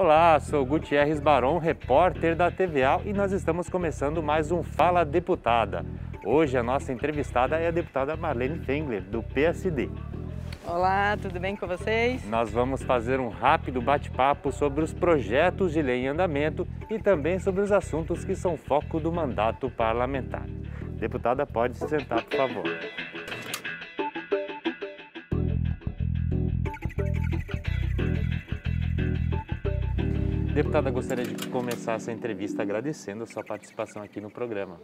Olá, sou Gutierrez Baron, repórter da TVA e nós estamos começando mais um Fala Deputada. Hoje a nossa entrevistada é a deputada Marlene Fengler, do PSD. Olá, tudo bem com vocês? Nós vamos fazer um rápido bate-papo sobre os projetos de lei em andamento e também sobre os assuntos que são foco do mandato parlamentar. Deputada, pode se sentar, por favor. Deputada, gostaria de começar essa entrevista agradecendo a sua participação aqui no programa.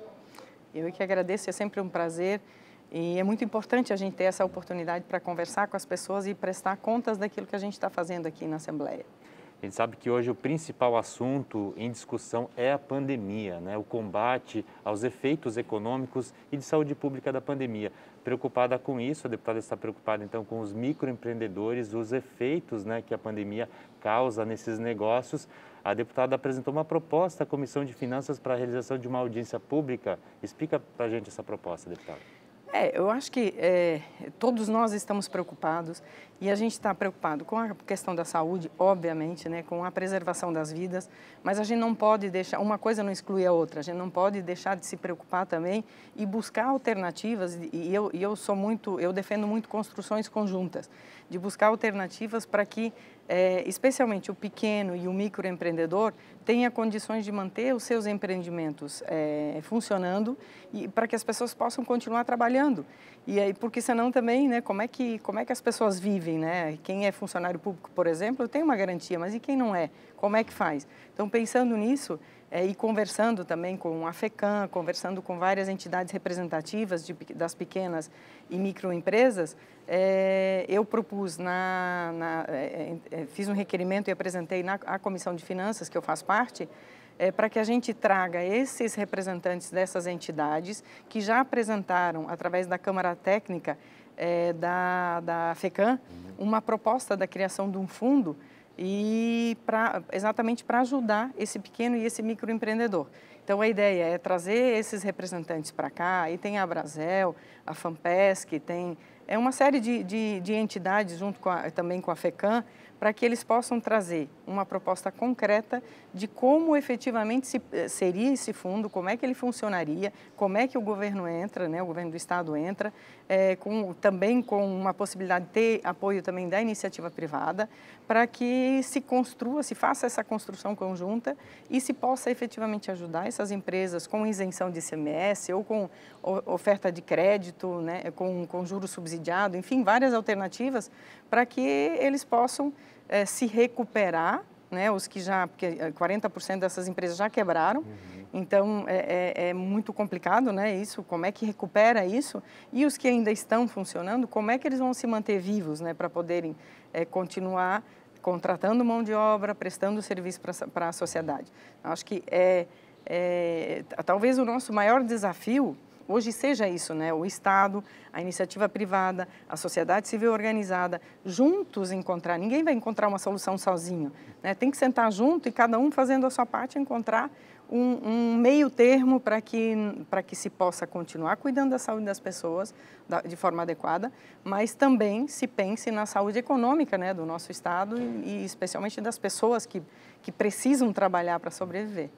Eu é que agradeço, é sempre um prazer e é muito importante a gente ter essa oportunidade para conversar com as pessoas e prestar contas daquilo que a gente está fazendo aqui na Assembleia. A gente sabe que hoje o principal assunto em discussão é a pandemia, né? o combate aos efeitos econômicos e de saúde pública da pandemia. Preocupada com isso, a deputada está preocupada então com os microempreendedores, os efeitos né, que a pandemia causa nesses negócios. A deputada apresentou uma proposta à Comissão de Finanças para a realização de uma audiência pública. Explica para a gente essa proposta, deputada. É, eu acho que é, todos nós estamos preocupados e a gente está preocupado com a questão da saúde, obviamente, né, com a preservação das vidas, mas a gente não pode deixar, uma coisa não exclui a outra, a gente não pode deixar de se preocupar também e buscar alternativas, e eu, e eu sou muito, eu defendo muito construções conjuntas, de buscar alternativas para que, é, especialmente o pequeno e o microempreendedor, tenha condições de manter os seus empreendimentos é, funcionando e para que as pessoas possam continuar trabalhando. E aí, porque senão também, né, como é que, como é que as pessoas vivem? vivem, né? Quem é funcionário público, por exemplo, tem uma garantia, mas e quem não é? Como é que faz? Então, pensando nisso é, e conversando também com a FECAM, conversando com várias entidades representativas de, das pequenas e microempresas, é, eu propus, na, na é, é, é fiz um requerimento e apresentei na Comissão de Finanças, que eu faço parte, é, para que a gente traga esses representantes dessas entidades que já apresentaram, através da Câmara Técnica, é, da, da FECAM uma proposta da criação de um fundo e pra, exatamente para ajudar esse pequeno e esse microempreendedor. Então a ideia é trazer esses representantes para cá, e tem a Brasel, a FAMPESC, tem é uma série de, de, de entidades junto com a, também com a FECAM para que eles possam trazer uma proposta concreta de como efetivamente se, eh, seria esse fundo, como é que ele funcionaria, como é que o governo entra, né, o governo do Estado entra, é, com, também com uma possibilidade de ter apoio também da iniciativa privada, para que se construa, se faça essa construção conjunta e se possa efetivamente ajudar essas empresas com isenção de ICMS ou com oferta de crédito, né, com, com juros subsidiado, enfim, várias alternativas para que eles possam é, se recuperar, né? Os que já, porque 40% é, dessas empresas já quebraram, uhum. então é, é, é, muito complicado, né? Isso, como é que recupera isso? E os que ainda estão funcionando, como é que eles vão se manter vivos, né? Para poderem é, continuar contratando mão de obra, prestando serviço para a sociedade. Acho que é, é, talvez o nosso maior desafio hoje seja isso, né? O Estado, a iniciativa privada, a sociedade civil organizada, juntos encontrar. Ninguém vai encontrar uma solução sozinho, né? Tem que sentar junto e cada um fazendo a sua parte encontrar um, um meio termo para que para que se possa continuar cuidando da saúde das pessoas da, de forma adequada, mas também se pense na saúde econômica, né? Do nosso Estado e, e especialmente das pessoas que que precisam trabalhar para sobreviver.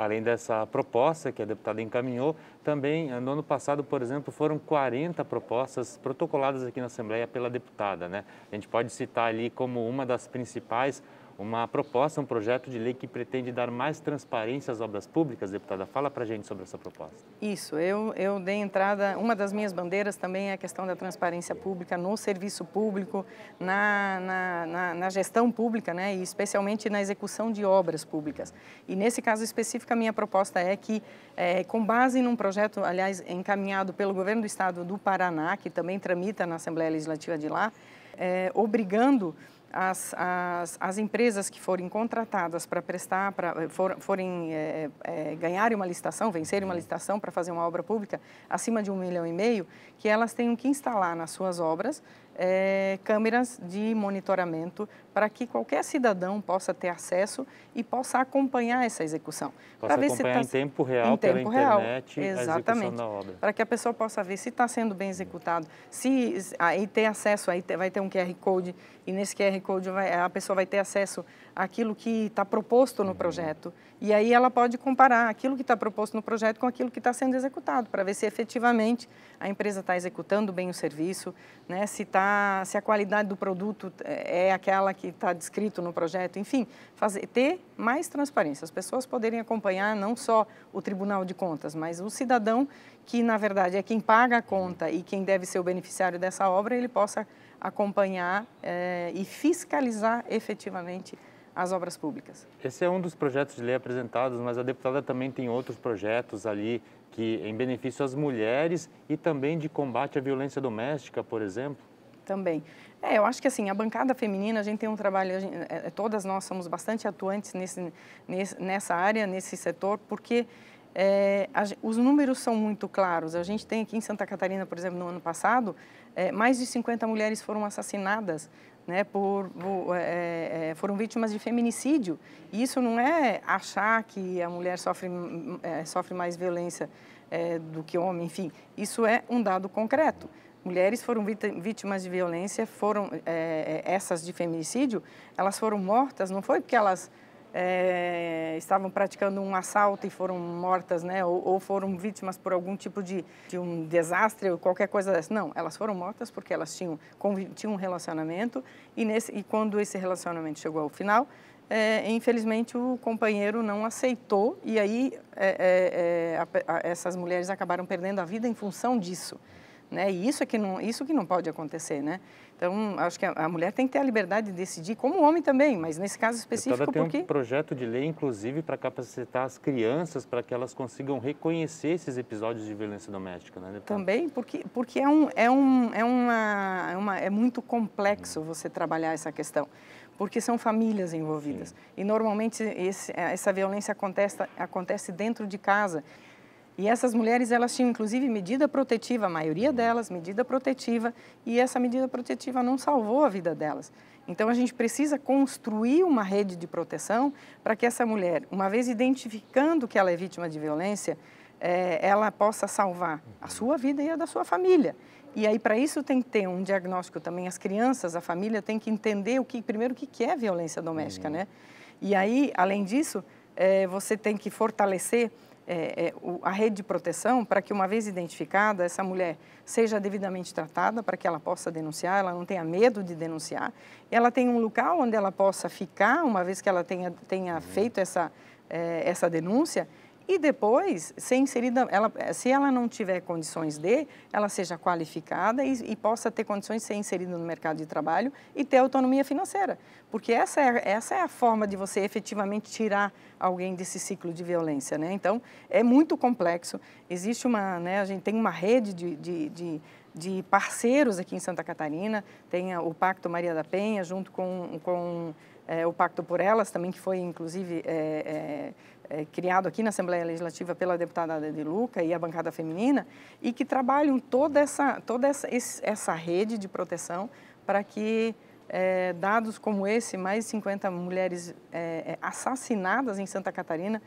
Além dessa proposta que a deputada encaminhou, também eh, no ano passado, por exemplo, foram 40 propostas protocoladas aqui na Assembleia pela deputada. Né? A gente pode citar ali como uma das principais uma proposta, um projeto de lei que pretende dar mais transparência às obras públicas. Deputada, fala para a gente sobre essa proposta. Isso, eu, eu dei entrada, uma das minhas bandeiras também é a questão da transparência pública no serviço público, na, na, na, na gestão pública, né, e especialmente na execução de obras públicas. E nesse caso específico, a minha proposta é que, é, com base num projeto, aliás, encaminhado pelo governo do estado do Paraná, que também tramita na Assembleia Legislativa de lá, é, obrigando as, as, as empresas que forem contratadas para prestar, para eh, for, forem é, é, uma licitação, vencerem uma uhum. licitação para fazer uma obra pública acima de um milhão e meio, que elas tenham que instalar nas suas obras é, câmeras de monitoramento para que qualquer cidadão possa ter acesso e possa acompanhar essa execução. para ver acompanhar está em tempo real em tempo pela real, internet exatamente, da obra. Para que a pessoa possa ver se está sendo bem executado, se aí tem acesso, aí vai ter um QR Code e nesse QR Code vai, a pessoa vai ter acesso aquilo que está proposto no projeto. E aí ela pode comparar aquilo que está proposto no projeto com aquilo que está sendo executado, para ver se efetivamente a empresa está executando bem o serviço, né? se, tá, se a qualidade do produto eh, é aquela que está descrito no projeto, enfim, fazer, ter mais transparência, as pessoas poderem acompanhar não só o Tribunal de Contas, mas o cidadão que, na verdade, é quem paga a conta e quem deve ser o beneficiário dessa obra, ele possa acompanhar eh, e fiscalizar efetivamente as obras públicas. Esse é um dos projetos de lei apresentados, mas a deputada também tem outros projetos ali que em benefício às mulheres e também de combate à violência doméstica, por exemplo também. É, eu acho que assim, a bancada feminina, a gente tem um trabalho, gente, é, é, todas nós somos bastante atuantes nesse, nesse nessa área, nesse setor, porque é, a, os números são muito claros. A gente tem aqui em Santa Catarina, por exemplo, no ano passado, é, mais de 50 mulheres foram assassinadas, né, por, por é, é, foram vítimas de feminicídio. E isso não é achar que a mulher sofre, sofre mais violência do que o homem, enfim, isso é um dado concreto mulheres foram vítimas de violência, foram é, é, essas de feminicídio, elas foram mortas, não foi porque elas é, estavam praticando um assalto e foram mortas, né? Ou, ou foram vítimas por algum tipo de, de, um desastre ou qualquer coisa dessa. Não, elas foram mortas porque elas tinham, tinham um relacionamento e, nesse, e quando esse relacionamento chegou ao final, é, infelizmente o companheiro não aceitou e aí é, é, é a, a, essas mulheres acabaram perdendo a vida em função disso. Né? E isso é que não, isso que não pode acontecer, né? Então, acho que a, a, mulher tem que ter a liberdade de decidir, como o homem também, mas nesse caso específico, Deputada, porque... tem um projeto de lei, inclusive, para capacitar as crianças para que elas consigam reconhecer esses episódios de violência doméstica, né, Também, porque, porque é, um, é, um, é, uma, é, uma, é muito complexo uhum. você trabalhar essa questão, porque são famílias envolvidas. Sim. E, normalmente, esse, essa violência acontece, acontece dentro de casa. E essas mulheres, elas tinham inclusive medida protetiva, a maioria delas, medida protetiva, e essa medida protetiva não salvou a vida delas. Então a gente precisa construir uma rede de proteção para que essa mulher, uma vez identificando que ela é vítima de violência, é, ela possa salvar a sua vida e a da sua família. E aí, para isso, tem que ter um diagnóstico também. As crianças, a família tem que entender o que, primeiro, o que é violência doméstica, uhum. né? E aí, além disso, é, você tem que fortalecer é, é, a rede de proteção para que, uma vez identificada, essa mulher seja devidamente tratada para que ela possa denunciar, ela não tenha medo de denunciar, ela tenha um local onde ela possa ficar, uma vez que ela tenha, tenha uhum. feito essa, é, essa denúncia, e depois ser inserida, ela, se ela não tiver condições de, ela seja qualificada e, e, possa ter condições de ser inserida no mercado de trabalho e ter autonomia financeira. Porque essa é, essa é a forma de você efetivamente tirar alguém desse ciclo de violência. Né? Então, é muito complexo. Existe uma, né, a gente tem uma rede de, de, de de parceiros aqui em Santa Catarina, tem o Pacto Maria da Penha, junto com, com é, o Pacto por Elas, também que foi, inclusive, é, é, criado aqui na Assembleia Legislativa pela deputada de Luca e a bancada feminina, e que trabalham toda essa, toda essa, essa rede de proteção para que é, dados como esse, mais de 50 mulheres é, assassinadas em Santa Catarina,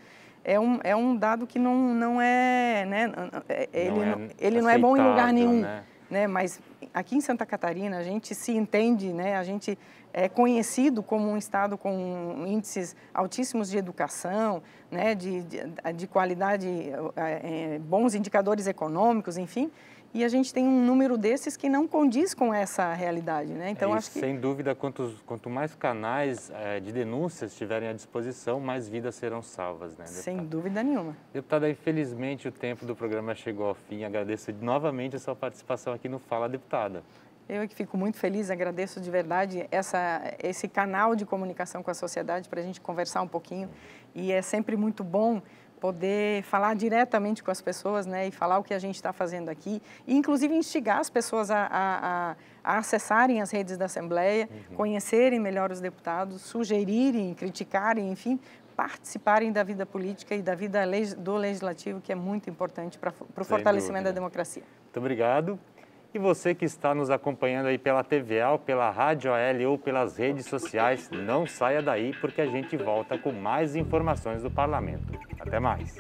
é um, é um dado que não, não é, né, é, ele é não é, ele não é bom em lugar nenhum. Né? né? Mas aqui em Santa Catarina a gente se entende, né? A gente é conhecido como um estado com índices altíssimos de educação, né? De, de, de qualidade, é, bons indicadores econômicos, enfim e a gente tem um número desses que não condiz com essa realidade, né? Então é, acho que sem dúvida quantos, quanto mais canais é, de denúncias estiverem à disposição, mais vidas serão salvas, né? Deputada? Sem dúvida nenhuma. Deputada, infelizmente o tempo do programa chegou ao fim. Agradeço novamente a sua participação aqui no Fala Deputada. Eu é que fico muito feliz, agradeço de verdade essa, esse canal de comunicação com a sociedade para a gente conversar um pouquinho. E é sempre muito bom poder falar diretamente com as pessoas né, e falar o que a gente está fazendo aqui, e inclusive instigar as pessoas a, a, a acessarem as redes da Assembleia, uhum. conhecerem melhor os deputados, sugerirem, criticarem, enfim, participarem da vida política e da vida do legislativo, que é muito importante para, o fortalecimento dúvida. da democracia. Muito obrigado. E você que está nos acompanhando aí pela TVA, pela Rádio AL ou pelas redes sociais, não saia daí porque a gente volta com mais informações do parlamento. Até mais.